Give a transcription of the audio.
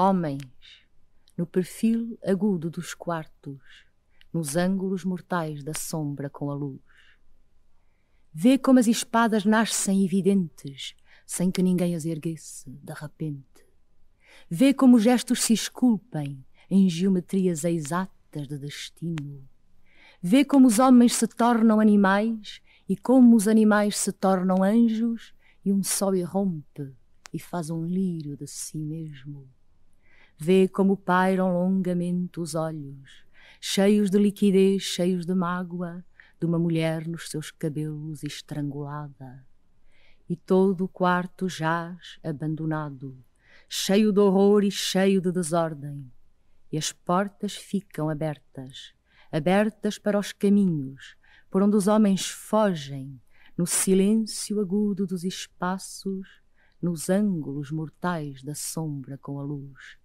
Homens, no perfil agudo dos quartos, nos ângulos mortais da sombra com a luz. Vê como as espadas nascem evidentes, sem que ninguém as erguesse, de repente. Vê como os gestos se esculpem em geometrias exatas de destino. Vê como os homens se tornam animais e como os animais se tornam anjos, e um sol irrompe e faz um lírio de si mesmo vê como pairam longamente os olhos, cheios de liquidez, cheios de mágoa, de uma mulher nos seus cabelos estrangulada. E todo o quarto jaz abandonado, cheio de horror e cheio de desordem. E as portas ficam abertas, abertas para os caminhos, por onde os homens fogem, no silêncio agudo dos espaços, nos ângulos mortais da sombra com a luz.